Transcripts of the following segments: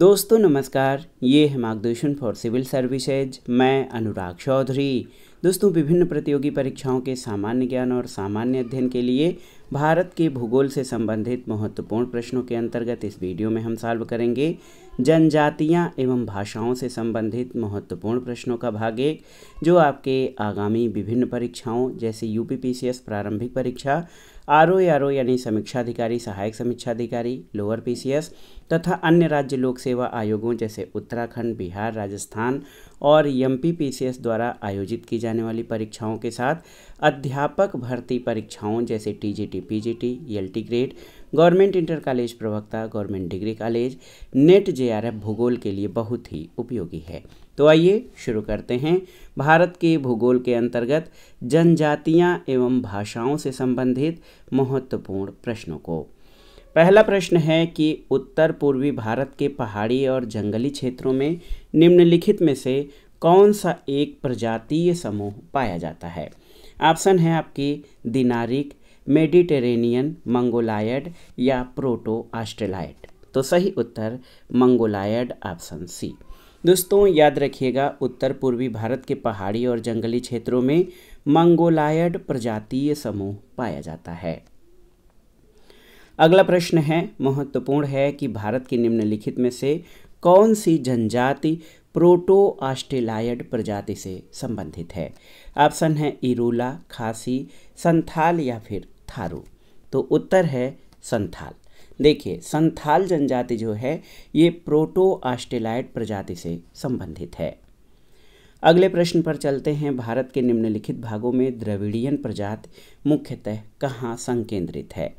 दोस्तों नमस्कार ये है मार्गदर्शन फॉर सिविल सर्विसेज मैं अनुराग चौधरी दोस्तों विभिन्न प्रतियोगी परीक्षाओं के सामान्य ज्ञान और सामान्य अध्ययन के लिए भारत के भूगोल से संबंधित महत्वपूर्ण प्रश्नों के अंतर्गत इस वीडियो में हम सॉल्व करेंगे जनजातियां एवं भाषाओं से संबंधित महत्वपूर्ण प्रश्नों का भाग एक जो आपके आगामी विभिन्न परीक्षाओं जैसे यू प्रारंभिक परीक्षा आर ओ यानी समीक्षाधिकारी सहायक समीक्षाधिकारी लोअर पी तथा अन्य राज्य लोक सेवा आयोगों जैसे उत्तराखंड बिहार राजस्थान और एम पी द्वारा आयोजित की जाने वाली परीक्षाओं के साथ अध्यापक भर्ती परीक्षाओं जैसे T G T L T grade government inter college प्रवक्ता government degree college NET J भूगोल के लिए बहुत ही उपयोगी है तो आइए शुरू करते हैं भारत के भूगोल के अंतर्गत जनजातियां एवं भाषाओं से संबंधित महत्वपूर्ण प्रश्नों को पहला प्रश्न है कि उत्तर पूर्वी भारत के पहाड़ी और जंगली क्षेत्रों में निम्नलिखित में से कौन सा एक प्रजातीय समूह पाया जाता है ऑप्शन है आपकी दिनारिक मेडिटेरेनियन मंगोलायड या प्रोटो ऑस्ट्रेलाइड तो सही उत्तर मंगोलायड ऑप्शन सी दोस्तों याद रखिएगा उत्तर पूर्वी भारत के पहाड़ी और जंगली क्षेत्रों में मंगोलायड प्रजातीय समूह पाया जाता है अगला प्रश्न है महत्वपूर्ण है कि भारत के निम्नलिखित में से कौन सी जनजाति प्रोटो ऑस्ट्रेलायड प्रजाति से संबंधित है ऑप्शन है इरूला खासी संथाल या फिर थारू तो उत्तर है संथाल देखिए संथाल जनजाति जो है ये प्रोटो आस्टेलाइट प्रजाति से संबंधित है अगले प्रश्न पर चलते हैं भारत के निम्नलिखित भागों में द्रविड़ियन प्रजाति मुख्यतः कहाँ संकेंद्रित है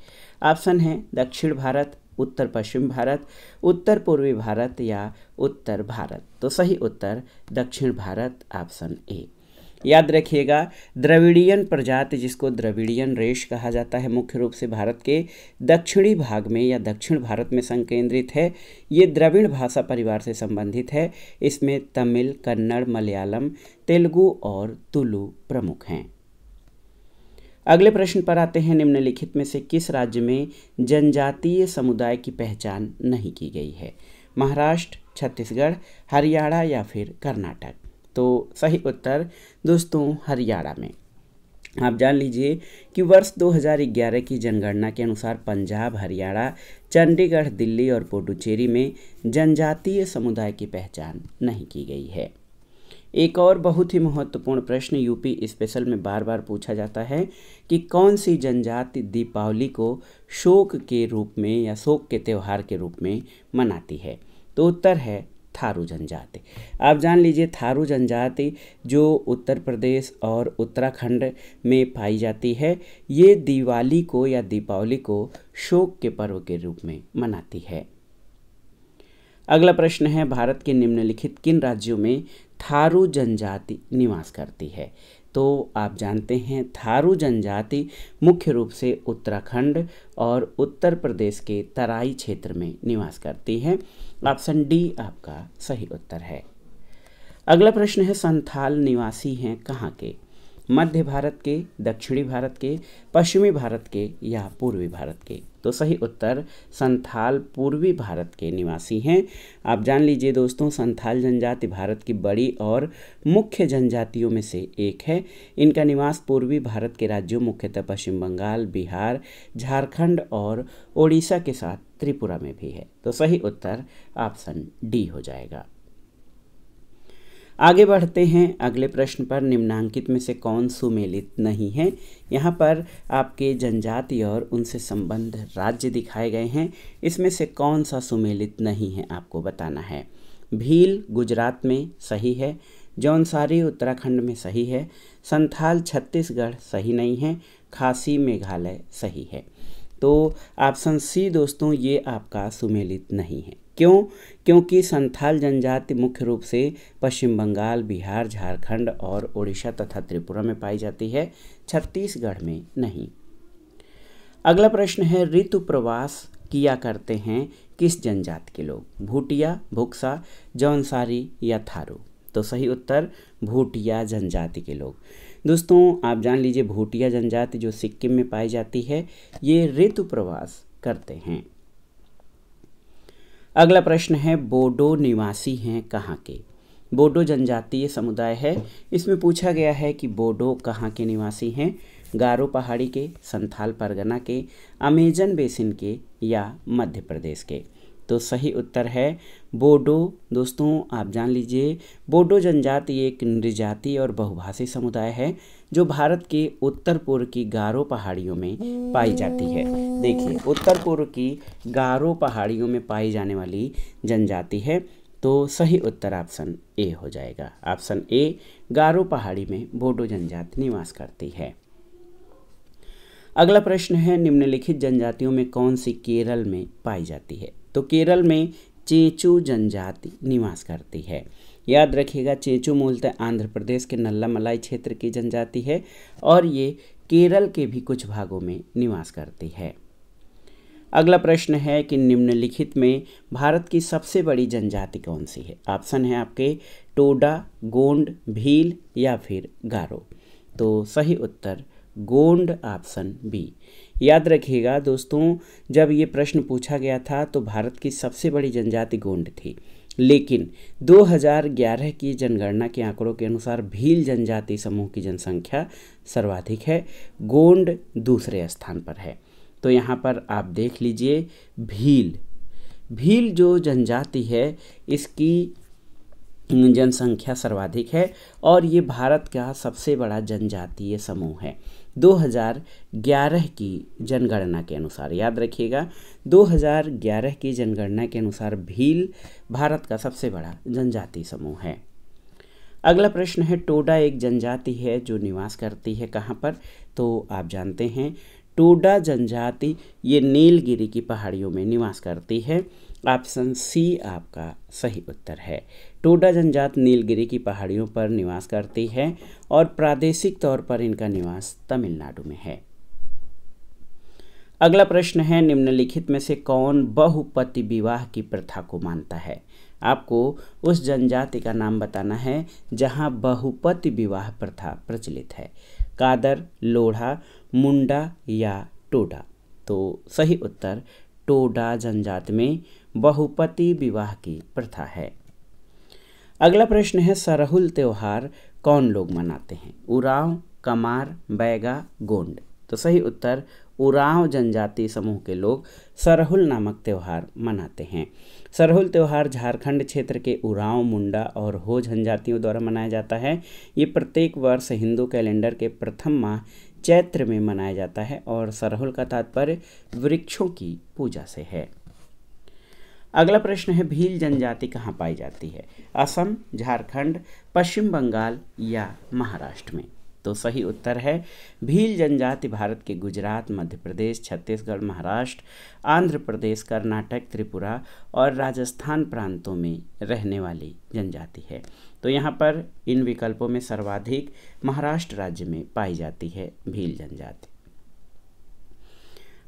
ऑप्शन है दक्षिण भारत उत्तर पश्चिम भारत उत्तर पूर्वी भारत या उत्तर भारत तो सही उत्तर दक्षिण भारत ऑप्शन ए याद रखिएगा द्रविडियन प्रजाति जिसको द्रविडियन रेश कहा जाता है मुख्य रूप से भारत के दक्षिणी भाग में या दक्षिण भारत में संकेंद्रित है ये द्रविड़ भाषा परिवार से संबंधित है इसमें तमिल कन्नड़ मलयालम तेलुगु और तुलु प्रमुख हैं अगले प्रश्न पर आते हैं निम्नलिखित में से किस राज्य में जनजातीय समुदाय की पहचान नहीं की गई है महाराष्ट्र छत्तीसगढ़ हरियाणा या फिर कर्नाटक तो सही उत्तर दोस्तों हरियाणा में आप जान लीजिए कि वर्ष 2011 की जनगणना के अनुसार पंजाब हरियाणा चंडीगढ़ दिल्ली और पुडुचेरी में जनजातीय समुदाय की पहचान नहीं की गई है एक और बहुत ही महत्वपूर्ण प्रश्न यूपी स्पेशल में बार बार पूछा जाता है कि कौन सी जनजाति दीपावली को शोक के रूप में या शोक के त्यौहार के रूप में मनाती है तो उत्तर है थारू जनजाति आप जान लीजिए थारू जनजाति जो उत्तर प्रदेश और उत्तराखंड में पाई जाती है ये दिवाली को या दीपावली को शोक के पर्व के रूप में मनाती है अगला प्रश्न है भारत के निम्नलिखित किन राज्यों में थारू जनजाति निवास करती है तो आप जानते हैं थारू जनजाति मुख्य रूप से उत्तराखंड और उत्तर प्रदेश के तराई क्षेत्र में निवास करती है ऑप्शन डी आपका सही उत्तर है अगला प्रश्न है संथाल निवासी हैं कहाँ के मध्य भारत के दक्षिणी भारत के पश्चिमी भारत के या पूर्वी भारत के तो सही उत्तर संथाल पूर्वी भारत के निवासी हैं आप जान लीजिए दोस्तों संथाल जनजाति भारत की बड़ी और मुख्य जनजातियों में से एक है इनका निवास पूर्वी भारत के राज्यों मुख्यतः पश्चिम बंगाल बिहार झारखंड और ओडिशा के साथ त्रिपुरा में भी है तो सही उत्तर ऑप्शन डी हो जाएगा आगे बढ़ते हैं अगले प्रश्न पर निम्नांकित में से कौन सुमेलित नहीं है यहाँ पर आपके जनजाति और उनसे संबंध राज्य दिखाए गए हैं इसमें से कौन सा सुमेलित नहीं है आपको बताना है भील गुजरात में सही है जौनसारी उत्तराखंड में सही है संथाल छत्तीसगढ़ सही नहीं है खासी मेघालय सही है तो ऑप्शन सी दोस्तों ये आपका सुमेलित नहीं है क्यों क्योंकि संथाल जनजाति मुख्य रूप से पश्चिम बंगाल बिहार झारखंड और उड़ीसा तथा त्रिपुरा में पाई जाती है छत्तीसगढ़ में नहीं अगला प्रश्न है ऋतु प्रवास किया करते हैं किस जनजाति के लोग भूटिया भुक्सा जौनसारी या थारू तो सही उत्तर भूटिया जनजाति के लोग दोस्तों आप जान लीजिए भूटिया जनजाति जो सिक्किम में पाई जाती है ये ऋतु प्रवास करते हैं अगला प्रश्न है बोडो निवासी हैं कहाँ के बोडो जनजातीय समुदाय है इसमें पूछा गया है कि बोडो कहाँ के निवासी हैं गारो पहाड़ी के संथाल परगना के अमेजन बेसिन के या मध्य प्रदेश के तो सही उत्तर है बोडो दोस्तों आप जान लीजिए बोडो जनजाति एक निर्जाति और बहुभाषी समुदाय है जो भारत के उत्तर पूर्व की गारो पहाड़ियों में पाई जाती है देखिए उत्तर पूर्व की गारो पहाड़ियों में पाई जाने वाली जनजाति है तो सही उत्तर ऑप्शन ए हो जाएगा ऑप्शन ए गारो पहाड़ी में बोडो जनजाति निवास करती है अगला प्रश्न है निम्नलिखित जनजातियों में कौन सी केरल में पाई जाती है तो केरल में चेंचू जनजाति निवास करती है याद रखिएगा चेंचू मूलतः आंध्र प्रदेश के नल्ला मलाई क्षेत्र की जनजाति है और ये केरल के भी कुछ भागों में निवास करती है अगला प्रश्न है कि निम्नलिखित में भारत की सबसे बड़ी जनजाति कौन सी है ऑप्शन है आपके टोडा गोंड भील या फिर गारो तो सही उत्तर गोंड ऑप्शन बी याद रखिएगा दोस्तों जब ये प्रश्न पूछा गया था तो भारत की सबसे बड़ी जनजाति गोंड थी लेकिन 2011 की जनगणना के आंकड़ों के अनुसार भील जनजाति समूह की जनसंख्या सर्वाधिक है गोंड दूसरे स्थान पर है तो यहाँ पर आप देख लीजिए भील भील जो जनजाति है इसकी जनसंख्या सर्वाधिक है और ये भारत का सबसे बड़ा जनजातीय समूह है 2011 की जनगणना के अनुसार याद रखिएगा 2011 की जनगणना के अनुसार भील भारत का सबसे बड़ा जनजाति समूह है अगला प्रश्न है टोडा एक जनजाति है जो निवास करती है कहाँ पर तो आप जानते हैं टोडा जनजाति ये नीलगिरी की पहाड़ियों में निवास करती है ऑप्शन सी आपका सही उत्तर है टोडा जनजात नीलगिरी की पहाड़ियों पर निवास करती है और प्रादेशिक तौर पर इनका निवास तमिलनाडु में है अगला प्रश्न है निम्नलिखित में से कौन बहुपति विवाह की प्रथा को मानता है आपको उस जनजाति का नाम बताना है जहां बहुपति विवाह प्रथा प्रचलित है कादर लोढ़ा मुंडा या टोडा तो सही उत्तर टोडा जनजाति में बहुपति विवाह की प्रथा है अगला प्रश्न है सरहुल त्यौहार कौन लोग मनाते हैं उराव कमार बैगा गोंड तो सही उत्तर उराव जनजाति समूह के लोग सरहुल नामक त्यौहार मनाते हैं सरहुल त्यौहार झारखंड क्षेत्र के उराव मुंडा और हो जनजातियों द्वारा मनाया जाता है ये प्रत्येक वर्ष हिंदू कैलेंडर के प्रथम माह चैत्र में मनाया जाता है और सरहुल का तात्पर्य वृक्षों की पूजा से है अगला प्रश्न है भील जनजाति कहाँ पाई जाती है असम झारखंड पश्चिम बंगाल या महाराष्ट्र में तो सही उत्तर है भील जनजाति भारत के गुजरात मध्य प्रदेश छत्तीसगढ़ महाराष्ट्र आंध्र प्रदेश कर्नाटक त्रिपुरा और राजस्थान प्रांतों में रहने वाली जनजाति है तो यहाँ पर इन विकल्पों में सर्वाधिक महाराष्ट्र राज्य में पाई जाती है भील जनजाति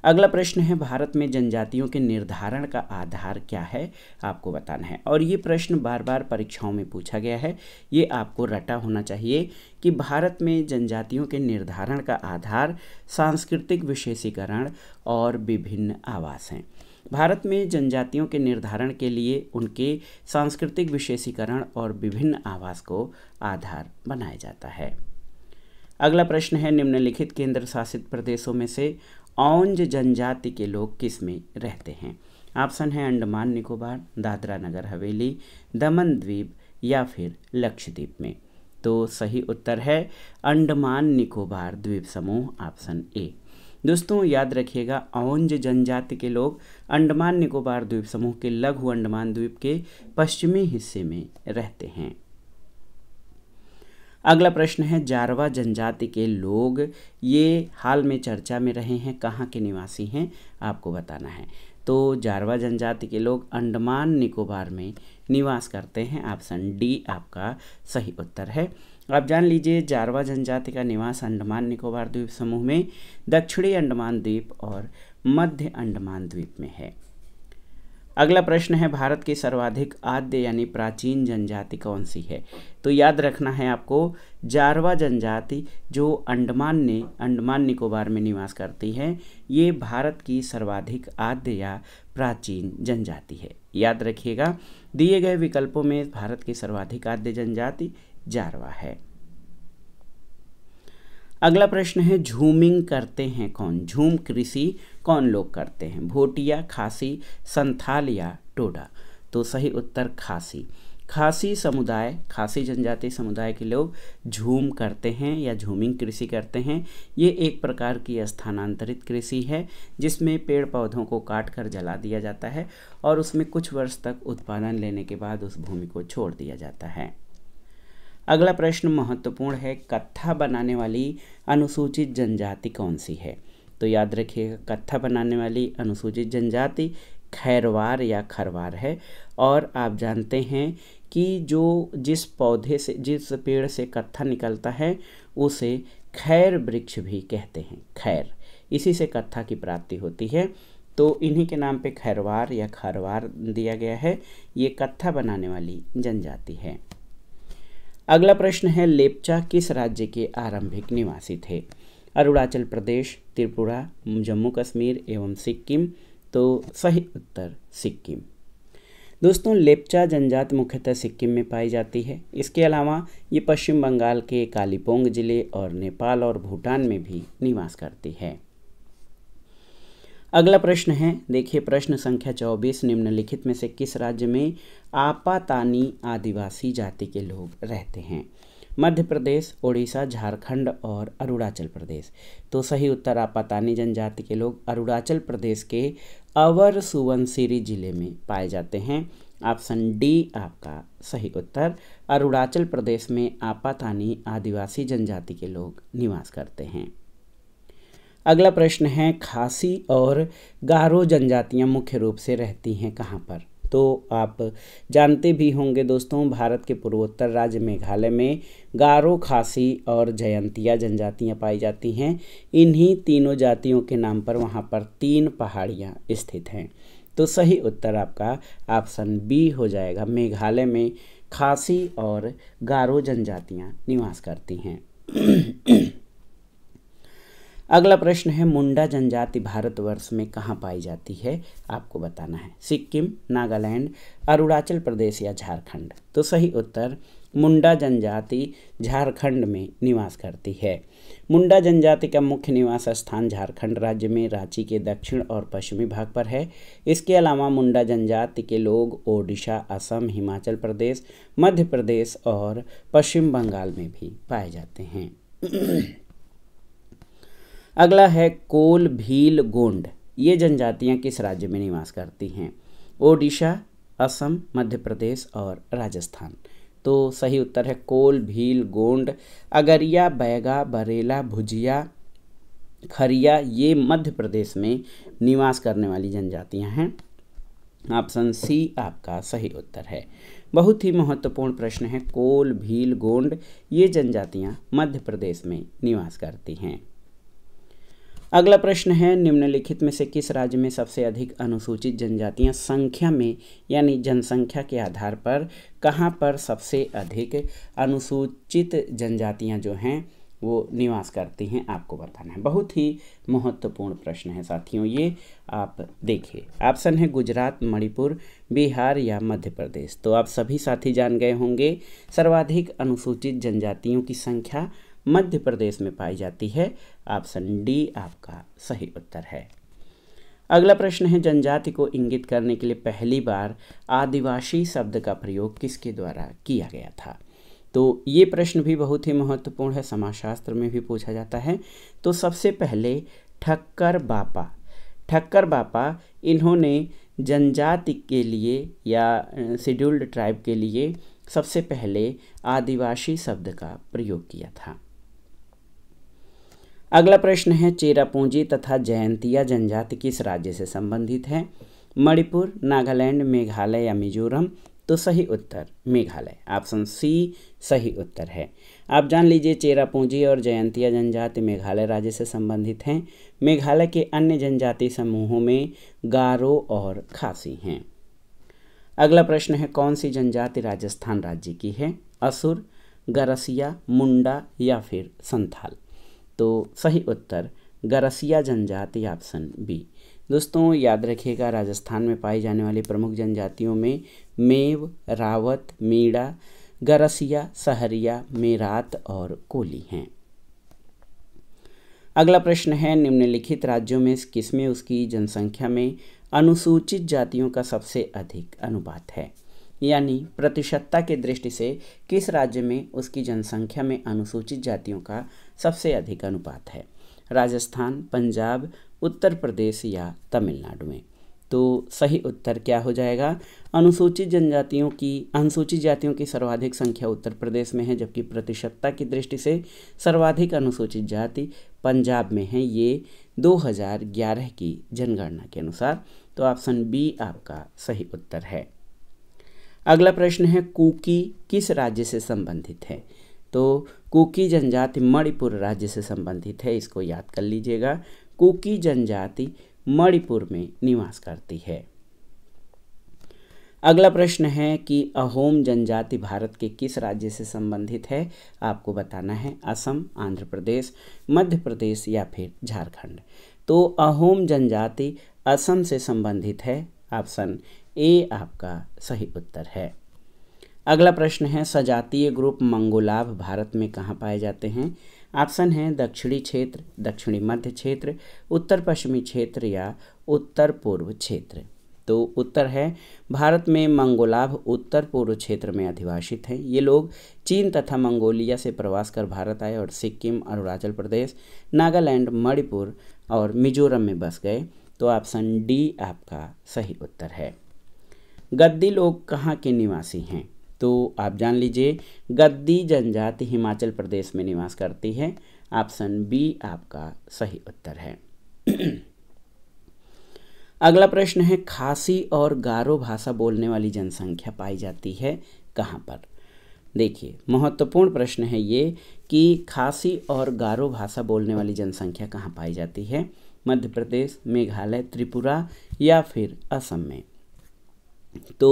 अगला प्रश्न है भारत में जनजातियों के निर्धारण का आधार क्या है आपको बताना है और ये प्रश्न बार बार परीक्षाओं में पूछा गया है ये आपको रटा होना चाहिए कि भारत में जनजातियों के निर्धारण का आधार सांस्कृतिक विशेषीकरण और विभिन्न आवास हैं भारत में जनजातियों के निर्धारण के लिए उनके सांस्कृतिक विशेषीकरण और विभिन्न आवास को आधार बनाया जाता है अगला प्रश्न है निम्नलिखित केंद्र शासित प्रदेशों में से औंज जनजाति के लोग किस में रहते हैं ऑप्शन है अंडमान निकोबार दादरा नगर हवेली दमन द्वीप या फिर लक्षद्वीप में तो सही उत्तर है अंडमान निकोबार द्वीप समूह ऑप्शन ए दोस्तों याद रखिएगा औंज जनजाति के लोग अंडमान निकोबार द्वीप समूह के लघु अंडमान द्वीप के पश्चिमी हिस्से में रहते हैं अगला प्रश्न है जारवा जनजाति के लोग ये हाल में चर्चा में रहे हैं कहाँ के निवासी हैं आपको बताना है तो जारवा जनजाति के लोग अंडमान निकोबार में निवास करते हैं ऑप्शन डी आपका सही उत्तर है आप जान लीजिए जारवा जनजाति का निवास अंडमान निकोबार द्वीप समूह में दक्षिणी अंडमान द्वीप और मध्य अंडमान द्वीप में है अगला प्रश्न है भारत की सर्वाधिक आद्य यानी प्राचीन जनजाति कौन सी है तो याद रखना है आपको जारवा जनजाति जो अंडमान ने अंडमान निकोबार में निवास करती है ये भारत की सर्वाधिक आद्य या प्राचीन जनजाति है याद रखिएगा दिए गए विकल्पों में भारत की सर्वाधिक आद्य जनजाति जारवा है अगला प्रश्न है झूमिंग करते हैं कौन झूम कृषि कौन लोग करते हैं भोटिया खासी संथाल या टोडा तो सही उत्तर खासी खासी समुदाय खासी जनजाति समुदाय के लोग झूम करते हैं या झूमिंग कृषि करते हैं ये एक प्रकार की स्थानांतरित कृषि है जिसमें पेड़ पौधों को काट कर जला दिया जाता है और उसमें कुछ वर्ष तक उत्पादन लेने के बाद उस भूमि को छोड़ दिया जाता है अगला प्रश्न महत्वपूर्ण है कत्था बनाने वाली अनुसूचित जनजाति कौन सी है तो याद रखिएगा कत्था बनाने वाली अनुसूचित जनजाति खैरवार या खरवार है और आप जानते हैं कि जो जिस पौधे से जिस पेड़ से कत्था निकलता है उसे खैर वृक्ष भी कहते हैं खैर इसी से कत्था की प्राप्ति होती है तो इन्हीं के नाम पे खैरवार या खरवार दिया गया है ये कत्था बनाने वाली जनजाति है अगला प्रश्न है लेपचा किस राज्य के आरंभिक निवासी थे अरुणाचल प्रदेश त्रिपुरा जम्मू कश्मीर एवं सिक्किम तो सही उत्तर सिक्किम दोस्तों लेपचा जनजात मुख्यतः सिक्किम में पाई जाती है इसके अलावा ये पश्चिम बंगाल के कालीपोंग जिले और नेपाल और भूटान में भी निवास करती है अगला प्रश्न है देखिए प्रश्न संख्या चौबीस निम्नलिखित में से किस राज्य में आपातानी आदिवासी जाति के लोग रहते हैं मध्य प्रदेश ओडिशा झारखंड और अरुणाचल प्रदेश तो सही उत्तर आपातानी जनजाति के लोग अरुणाचल प्रदेश के अवर सुवनसिरी जिले में पाए जाते हैं ऑप्शन डी आपका सही उत्तर अरुणाचल प्रदेश में आपातानी आदिवासी जनजाति के लोग निवास करते हैं अगला प्रश्न है खासी और गारो जनजातियाँ मुख्य रूप से रहती हैं कहाँ पर तो आप जानते भी होंगे दोस्तों भारत के पूर्वोत्तर राज्य मेघालय में गारो खासी और जयंतिया जनजातियाँ पाई जाती हैं इन्हीं तीनों जातियों के नाम पर वहाँ पर तीन पहाड़ियाँ स्थित हैं तो सही उत्तर आपका ऑप्शन बी हो जाएगा मेघालय में खासी और गारो जनजातियाँ निवास करती हैं अगला प्रश्न है मुंडा जनजाति भारतवर्ष में कहाँ पाई जाती है आपको बताना है सिक्किम नागालैंड अरुणाचल प्रदेश या झारखंड तो सही उत्तर मुंडा जनजाति झारखंड में निवास करती है मुंडा जनजाति का मुख्य निवास स्थान झारखंड राज्य में रांची के दक्षिण और पश्चिमी भाग पर है इसके अलावा मुंडा जनजाति के लोग ओडिशा असम हिमाचल प्रदेश मध्य प्रदेश और पश्चिम बंगाल में भी पाए जाते हैं अगला है कोल भील गोंड ये जनजातियाँ किस राज्य में निवास करती हैं ओडिशा असम मध्य प्रदेश और राजस्थान तो सही उत्तर है कोल भील गोंड अगरिया बैगा बरेला भुजिया खरिया ये मध्य प्रदेश में निवास करने वाली जनजातियां हैं ऑप्शन सी आपका सही उत्तर है बहुत ही महत्वपूर्ण प्रश्न है कोल भील गोंड ये जनजातियां मध्य प्रदेश में निवास करती हैं अगला प्रश्न है निम्नलिखित में से किस राज्य में सबसे अधिक अनुसूचित जनजातियां संख्या में यानी जनसंख्या के आधार पर कहाँ पर सबसे अधिक अनुसूचित जनजातियां जो हैं वो निवास करती हैं आपको बताना है बहुत ही महत्वपूर्ण प्रश्न है साथियों ये आप देखिए ऑप्शन है गुजरात मणिपुर बिहार या मध्य प्रदेश तो आप सभी साथी जान गए होंगे सर्वाधिक अनुसूचित जनजातियों की संख्या मध्य प्रदेश में पाई जाती है ऑप्शन डी आपका सही उत्तर है अगला प्रश्न है जनजाति को इंगित करने के लिए पहली बार आदिवासी शब्द का प्रयोग किसके द्वारा किया गया था तो ये प्रश्न भी बहुत ही महत्वपूर्ण है समाजशास्त्र में भी पूछा जाता है तो सबसे पहले ठक्कर बापा ठक्कर बापा इन्होंने जनजाति के लिए या शेड्यूल्ड ट्राइब के लिए सबसे पहले आदिवासी शब्द का प्रयोग किया था अगला प्रश्न है चेरापूंजी तथा जयंतिया जनजाति किस राज्य से संबंधित है मणिपुर नागालैंड मेघालय या मिजोरम तो सही उत्तर मेघालय ऑप्शन सी सही उत्तर है आप जान लीजिए चेरापूंजी और जयंतिया जनजाति मेघालय राज्य से संबंधित हैं मेघालय के अन्य जनजाति समूहों में गारो और खासी हैं अगला प्रश्न है कौन सी जनजाति राजस्थान राज्य की है असुर गरसिया मुंडा या फिर संथाल तो सही उत्तर गरसिया जनजाति ऑप्शन बी दोस्तों याद रखिएगा राजस्थान में पाई जाने वाली प्रमुख जनजातियों में मेव रावत मीड़ा गरसिया सहरिया मेरात और कोली हैं अगला प्रश्न है निम्नलिखित राज्यों में किसमें उसकी जनसंख्या में अनुसूचित जातियों का सबसे अधिक अनुपात है यानी प्रतिशतता के दृष्टि से किस राज्य में उसकी जनसंख्या में अनुसूचित जातियों का सबसे अधिक अनुपात है राजस्थान पंजाब उत्तर प्रदेश या तमिलनाडु में तो सही उत्तर क्या हो जाएगा अनुसूचित जनजातियों की अनुसूचित जातियों की सर्वाधिक संख्या उत्तर प्रदेश में है जबकि प्रतिशतता की दृष्टि से सर्वाधिक अनुसूचित जाति पंजाब में है ये 2011 की जनगणना के अनुसार तो ऑप्शन बी आपका सही उत्तर है अगला प्रश्न है कुकी किस राज्य से संबंधित है तो कुकी जनजाति मणिपुर राज्य से संबंधित है इसको याद कर लीजिएगा कुकी जनजाति मणिपुर में निवास करती है अगला प्रश्न है कि अहोम जनजाति भारत के किस राज्य से संबंधित है आपको बताना है असम आंध्र प्रदेश मध्य प्रदेश या फिर झारखंड तो अहोम जनजाति असम से संबंधित है ऑप्शन ए आपका सही उत्तर है अगला प्रश्न है सजातीय ग्रुप मंगोलाभ भारत में कहाँ पाए जाते हैं ऑप्शन है दक्षिणी क्षेत्र दक्षिणी मध्य क्षेत्र उत्तर पश्चिमी क्षेत्र या उत्तर पूर्व क्षेत्र तो उत्तर है भारत में मंगोलाभ उत्तर पूर्व क्षेत्र में अधिवासित हैं ये लोग चीन तथा मंगोलिया से प्रवास कर भारत आए और सिक्किम अरुणाचल प्रदेश नागालैंड मणिपुर और मिजोरम में बस गए तो ऑप्शन डी आपका सही उत्तर है गद्दी लोग कहाँ के निवासी हैं तो आप जान लीजिए गद्दी जनजाति हिमाचल प्रदेश में निवास करती है ऑप्शन बी आपका सही उत्तर है अगला प्रश्न है खासी और गारो भाषा बोलने वाली जनसंख्या पाई जाती है कहाँ पर देखिए महत्वपूर्ण प्रश्न है ये कि खासी और गारो भाषा बोलने वाली जनसंख्या कहाँ पाई जाती है मध्य प्रदेश मेघालय त्रिपुरा या फिर असम में तो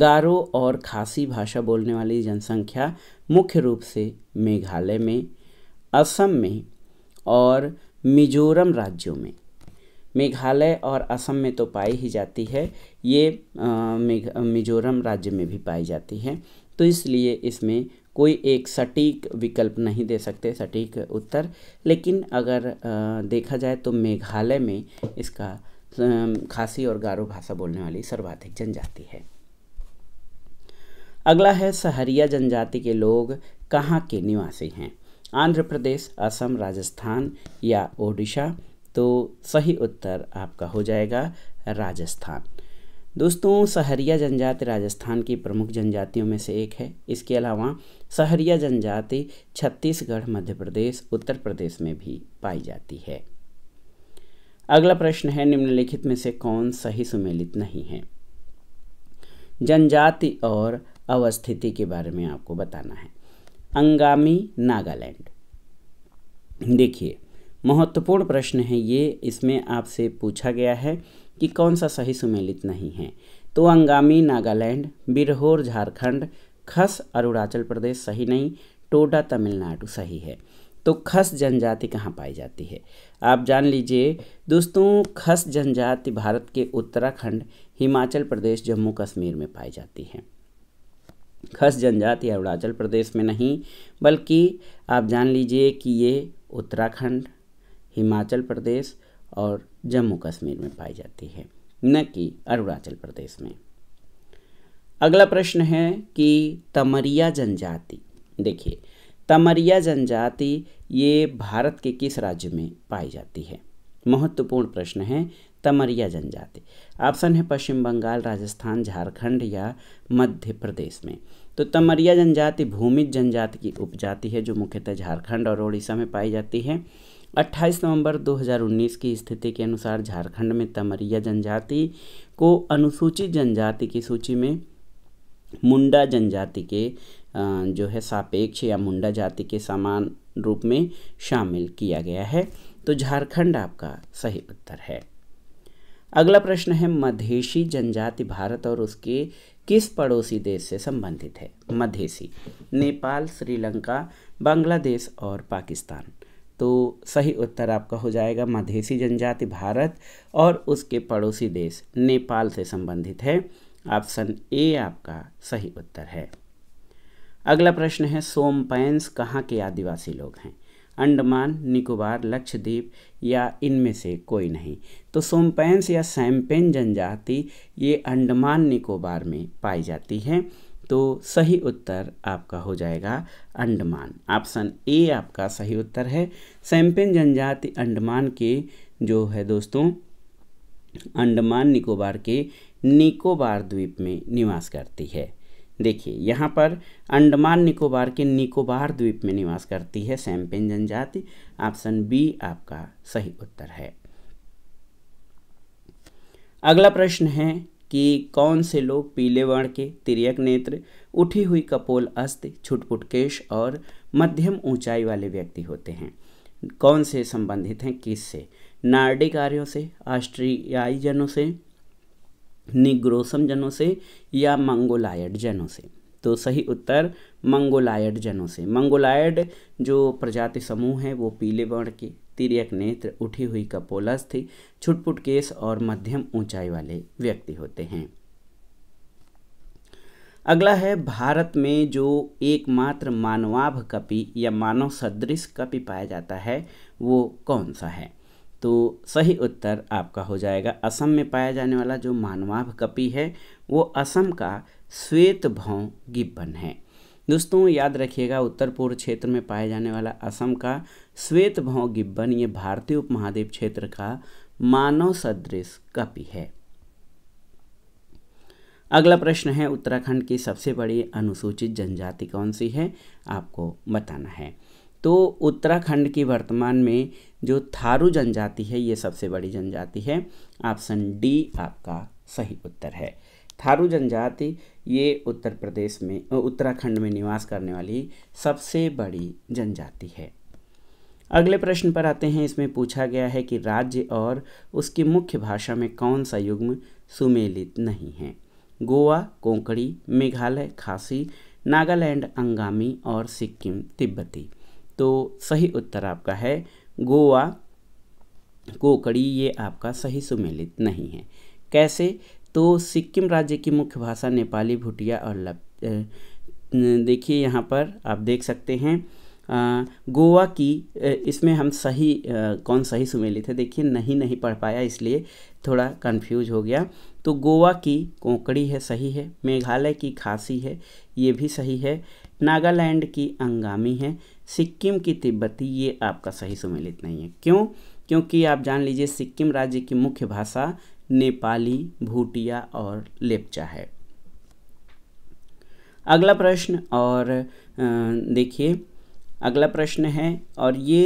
गारो और खासी भाषा बोलने वाली जनसंख्या मुख्य रूप से मेघालय में असम में और मिजोरम राज्यों में मेघालय और असम में तो पाई ही जाती है ये मिजोरम राज्य में भी पाई जाती है तो इसलिए इसमें कोई एक सटीक विकल्प नहीं दे सकते सटीक उत्तर लेकिन अगर देखा जाए तो मेघालय में इसका खासी और गारो भाषा बोलने वाली सर्वाधिक जनजाति है अगला है सहरिया जनजाति के लोग कहाँ के निवासी हैं आंध्र प्रदेश असम राजस्थान या ओडिशा तो सही उत्तर आपका हो जाएगा राजस्थान दोस्तों सहरिया जनजाति राजस्थान की प्रमुख जनजातियों में से एक है इसके अलावा सहरिया जनजाति छत्तीसगढ़ मध्य प्रदेश उत्तर प्रदेश में भी पाई जाती है अगला प्रश्न है निम्नलिखित में से कौन सही सुमेलित नहीं है जनजाति और अवस्थिति के बारे में आपको बताना है अंगामी नागालैंड देखिए महत्वपूर्ण प्रश्न है ये इसमें आपसे पूछा गया है कि कौन सा सही सुमेलित नहीं है तो अंगामी नागालैंड बिरहोर झारखंड खस अरुणाचल प्रदेश सही नहीं टोडा तमिलनाडु सही है तो खस जनजाति कहाँ पाई जाती है आप जान लीजिए दोस्तों खस जनजाति भारत के उत्तराखंड हिमाचल प्रदेश जम्मू कश्मीर में पाई जाती है खस जनजाति अरुणाचल प्रदेश में नहीं बल्कि आप जान लीजिए कि ये उत्तराखंड हिमाचल प्रदेश और जम्मू कश्मीर में पाई जाती है न कि अरुणाचल प्रदेश में अगला प्रश्न है कि तमरिया जनजाति देखिए तमरिया जनजाति ये भारत के किस राज्य में पाई जाती है महत्वपूर्ण प्रश्न है तमरिया जनजाति ऑप्शन है पश्चिम बंगाल राजस्थान झारखंड या मध्य प्रदेश में तो तमरिया जनजाति भूमि जनजाति की उपजाति है जो मुख्यतः झारखंड और उड़ीसा में पाई जाती है 28 नवंबर 2019 की स्थिति के अनुसार झारखंड में तमरिया जनजाति को अनुसूचित जनजाति की सूची में मुंडा जनजाति के जो है सापेक्ष या मुंडा जाति के समान रूप में शामिल किया गया है तो झारखंड आपका सही उत्तर है अगला प्रश्न है मधेशी जनजाति भारत और उसके किस पड़ोसी देश से संबंधित है मधेसी नेपाल श्रीलंका बांग्लादेश और पाकिस्तान तो सही उत्तर आपका हो जाएगा मधेशी जनजाति भारत और उसके पड़ोसी देश नेपाल से संबंधित है ऑप्शन ए आपका सही उत्तर है अगला प्रश्न है सोमपैंस कहाँ के आदिवासी लोग हैं अंडमान निकोबार लक्षद्वीप या इनमें से कोई नहीं तो सोमपैंस या सैम्पेन जनजाति ये अंडमान निकोबार में पाई जाती है तो सही उत्तर आपका हो जाएगा अंडमान ऑप्शन ए आपका सही उत्तर है सैम्पेन जनजाति अंडमान के जो है दोस्तों अंडमान निकोबार के निकोबार द्वीप में निवास करती है देखिए यहाँ पर अंडमान निकोबार के निकोबार द्वीप में निवास करती है सैम्पेन जनजाति ऑप्शन बी आपका सही उत्तर है अगला प्रश्न है कि कौन से लोग पीले वर्ण के तिरक नेत्र उठी हुई कपोल अस्त छुटपुट केश और मध्यम ऊंचाई वाले व्यक्ति होते हैं कौन से संबंधित हैं किस से नार्डिक आर्यों से ऑस्ट्रियाई जनों से निग्रोसम जनों से या मंगोलायड जनों से तो सही उत्तर मंगोलायड जनों से मंगोलायड जो प्रजाति समूह है वो पीले वर्ण के तिरक नेत्र उठी हुई कपोलस थी छुटपुट केस और मध्यम ऊंचाई वाले व्यक्ति होते हैं अगला है भारत में जो एकमात्र मानवाभ कपि या मानव सदृश कपि पाया जाता है वो कौन सा है तो सही उत्तर आपका हो जाएगा असम में पाया जाने वाला जो मानवाभ कपि है वो असम का श्वेत भाव गिब्बन है दोस्तों याद रखिएगा उत्तर पूर्व क्षेत्र में पाया जाने वाला असम का श्वेत भाव गिब्बन ये भारतीय उपमहाद्वीप क्षेत्र का मानव सदृश कपि है अगला प्रश्न है उत्तराखंड की सबसे बड़ी अनुसूचित जनजाति कौन सी है आपको बताना है तो उत्तराखंड की वर्तमान में जो थारू जनजाति है ये सबसे बड़ी जनजाति है ऑप्शन डी आपका सही उत्तर है थारू जनजाति ये उत्तर प्रदेश में उत्तराखंड में निवास करने वाली सबसे बड़ी जनजाति है अगले प्रश्न पर आते हैं इसमें पूछा गया है कि राज्य और उसकी मुख्य भाषा में कौन सा युग्म सुमेलित नहीं है गोवा कोंकणी मेघालय खासी नागालैंड अंगामी और सिक्किम तिब्बती तो सही उत्तर आपका है गोवा कोकड़ी ये आपका सही सुमेलित नहीं है कैसे तो सिक्किम राज्य की मुख्य भाषा नेपाली भुटिया और लप देखिए यहाँ पर आप देख सकते हैं गोवा की इसमें हम सही कौन सही सुमेलित है देखिए नहीं नहीं पढ़ पाया इसलिए थोड़ा कंफ्यूज हो गया तो गोवा की कोंकड़ी है सही है मेघालय की खासी है ये भी सही है नागालैंड की अंगामी है सिक्किम की तिब्बती ये आपका सही सुमेलित नहीं है क्यों क्योंकि आप जान लीजिए सिक्किम राज्य की मुख्य भाषा नेपाली भूटिया और लेपचा है अगला प्रश्न और देखिए अगला प्रश्न है और ये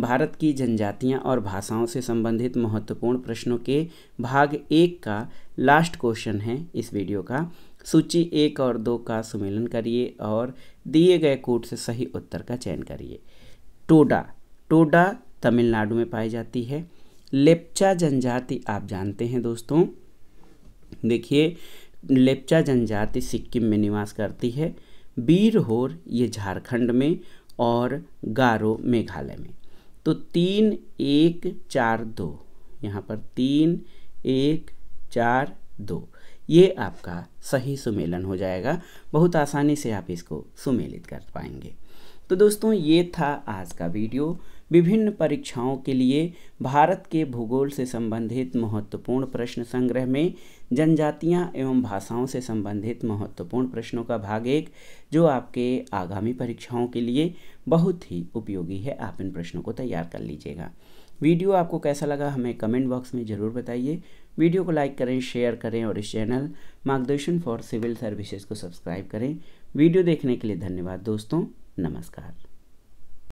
भारत की जनजातियाँ और भाषाओं से संबंधित महत्वपूर्ण प्रश्नों के भाग एक का लास्ट क्वेश्चन है इस वीडियो का सूची एक और दो का सुमेलन करिए और दिए गए कोड से सही उत्तर का चयन करिए टोडा टोडा तमिलनाडु में पाई जाती है लेप्चा जनजाति आप जानते हैं दोस्तों देखिए लेप्चा जनजाति सिक्किम में निवास करती है बीरहोर ये झारखंड में और गारो मेघालय में तो तीन एक चार दो यहाँ पर तीन एक चार दो ये आपका सही सुमेलन हो जाएगा बहुत आसानी से आप इसको सुमेलित कर पाएंगे तो दोस्तों ये था आज का वीडियो विभिन्न परीक्षाओं के लिए भारत के भूगोल से संबंधित महत्वपूर्ण प्रश्न संग्रह में जनजातियां एवं भाषाओं से संबंधित महत्वपूर्ण प्रश्नों का भाग एक जो आपके आगामी परीक्षाओं के लिए बहुत ही उपयोगी है आप इन प्रश्नों को तैयार कर लीजिएगा वीडियो आपको कैसा लगा हमें कमेंट बॉक्स में ज़रूर बताइए वीडियो को लाइक करें शेयर करें और इस channel Margdarshan for civil services को सब्सक्राइब करें वीडियो देखने के लिए धन्यवाद दोस्तों नमस्कार